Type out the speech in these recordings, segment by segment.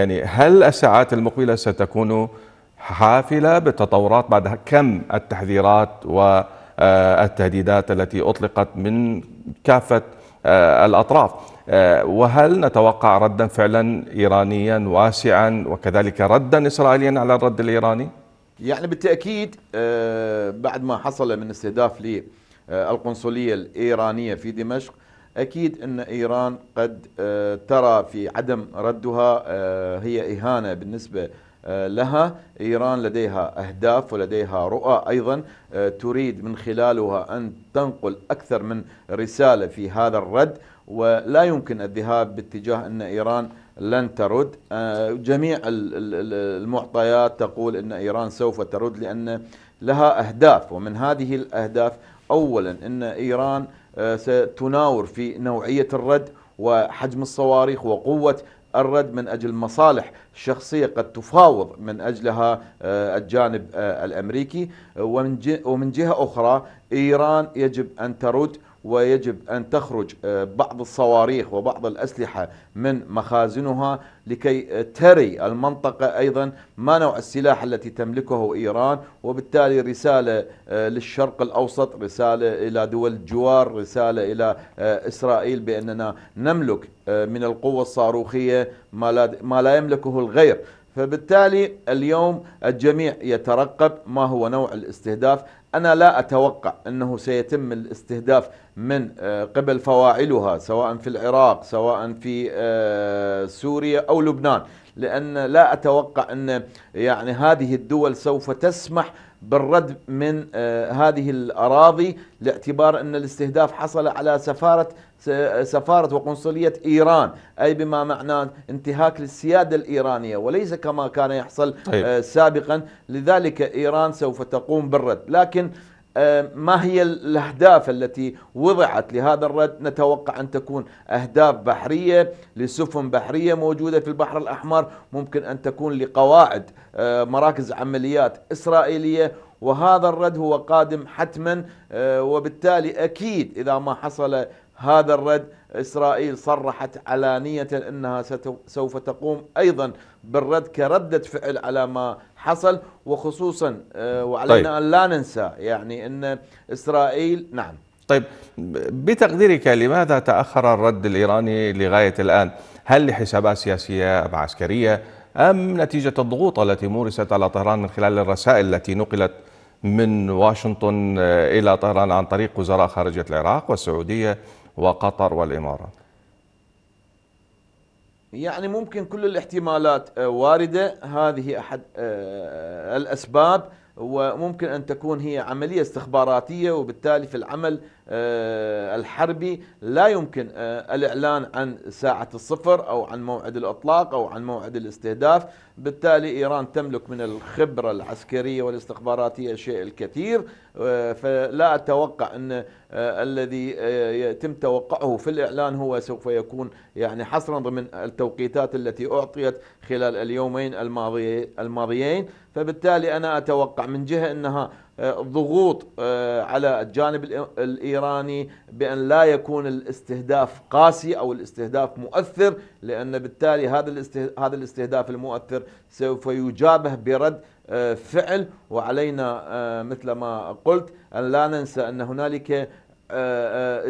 يعني هل الساعات المقبلة ستكون حافلة بالتطورات بعد كم التحذيرات والتهديدات آه، التي أطلقت من كافة آه، الأطراف آه، وهل نتوقع ردا فعلا إيرانيا واسعا وكذلك ردا إسرائيليا على الرد الإيراني؟ يعني بالتأكيد بعد ما حصل من استهداف للقنصلية الإيرانية في دمشق أكيد أن إيران قد آه، ترى في عدم ردها آه، هي إهانة بالنسبة آه، لها إيران لديها أهداف ولديها رؤى أيضا تريد من خلالها أن تنقل أكثر من رسالة في هذا الرد ولا يمكن الذهاب باتجاه أن إيران لن ترد جميع المعطيات تقول أن إيران سوف ترد لأن لها أهداف ومن هذه الأهداف أولا أن إيران آه، ستناور في نوعية الرد وحجم الصواريخ وقوة الرد من أجل مصالح شخصية قد تفاوض من أجلها آه، الجانب آه، الأمريكي ومن جهة أخرى إيران يجب أن ترد ويجب أن تخرج آه، بعض الصواريخ وبعض الأسلحة من مخازنها لكي آه، تري المنطقة أيضا ما نوع السلاح التي تملكه إيران وبالتالي رسالة آه، للشرق الأوسط رسالة إلى دول الجوار رسالة إلى إسرائيل بأننا نملك من القوة الصاروخية ما لا يملكه الغير فبالتالي اليوم الجميع يترقب ما هو نوع الاستهداف أنا لا أتوقع أنه سيتم الاستهداف من آه، قبل فواعلها سواء في العراق سواء في آه، سوريا أو لبنان لأن لا أتوقع أن يعني هذه الدول سوف تسمح بالرد من آه، هذه الأراضي لاعتبار أن الاستهداف حصل على سفارة سفارة وقنصلية إيران أي بما معناه انتهاك للسيادة الإيرانية وليس كما كان يحصل طيب. آه، سابقا لذلك إيران سوف تقوم بالرد لكن آه، ما هي الأهداف التي وضعت لهذا الرد نتوقع أن تكون أهداف بحرية لسفن بحرية موجودة في البحر الأحمر ممكن أن تكون لقواعد آه، مراكز عمليات إسرائيلية وهذا الرد هو قادم حتما آه، وبالتالي أكيد إذا ما حصل هذا الرد إسرائيل صرحت علانية أنها سوف تقوم أيضا بالرد كردة فعل على ما حصل وخصوصا آه، وعلينا طيب. أن لا ننسى يعني أن إسرائيل نعم طيب بتقديرك لماذا تأخر الرد الإيراني لغاية الآن هل لحسابات سياسية أم عسكرية أم نتيجة الضغوط التي مورست على طهران من خلال الرسائل التي نقلت من واشنطن آه، إلى طهران عن طريق وزراء خارجية العراق والسعودية وقطر والإمارات يعني ممكن كل الاحتمالات آه، واردة هذه أحد آه، الأسباب وممكن أن تكون هي عملية استخباراتية وبالتالي في العمل آه، الحربي لا يمكن آه، الإعلان عن ساعة الصفر أو عن موعد الإطلاق أو عن موعد الاستهداف بالتالي إيران تملك من الخبرة العسكرية والاستخباراتية شيء الكثير آه، فلا أتوقع أن الذي يتم توقعه في الإعلان هو سوف يكون يعني حصرا ضمن التوقيتات التي أعطيت خلال اليومين الماضيين فبالتالي أنا أتوقع من جهة أنها ضغوط آه، على الجانب الايراني بان لا يكون الاستهداف قاسي او الاستهداف مؤثر لان بالتالي هذا هذا الاستهداف المؤثر سوف يجابه برد آه، فعل وعلينا آه، مثل ما قلت ان لا ننسى ان هنالك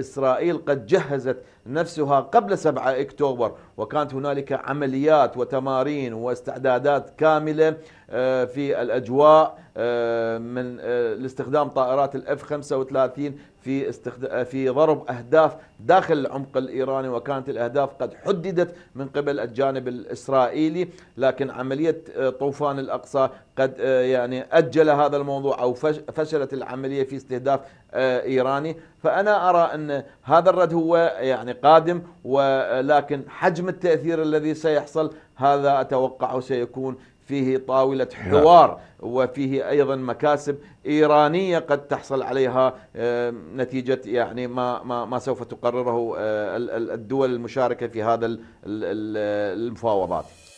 اسرائيل قد جهزت نفسها قبل 7 أكتوبر وكانت هنالك عمليات وتمارين واستعدادات كاملة آه، في الأجواء آه، من آه، لاستخدام طائرات الاف 35 في في ضرب اهداف داخل العمق الايراني وكانت الاهداف قد حددت من قبل الجانب الاسرائيلي لكن عمليه طوفان الاقصى قد يعني اجل هذا الموضوع او فشلت العمليه في استهداف ايراني فانا ارى ان هذا الرد هو يعني يعني قادم ولكن حجم التأثير الذي سيحصل هذا أتوقعه سيكون فيه طاولة نعم. حوار وفيه أيضا مكاسب إيرانية قد تحصل عليها آه، نتيجة يعني ما, ما, ما سوف تقرره آه، الدول المشاركة في هذا المفاوضات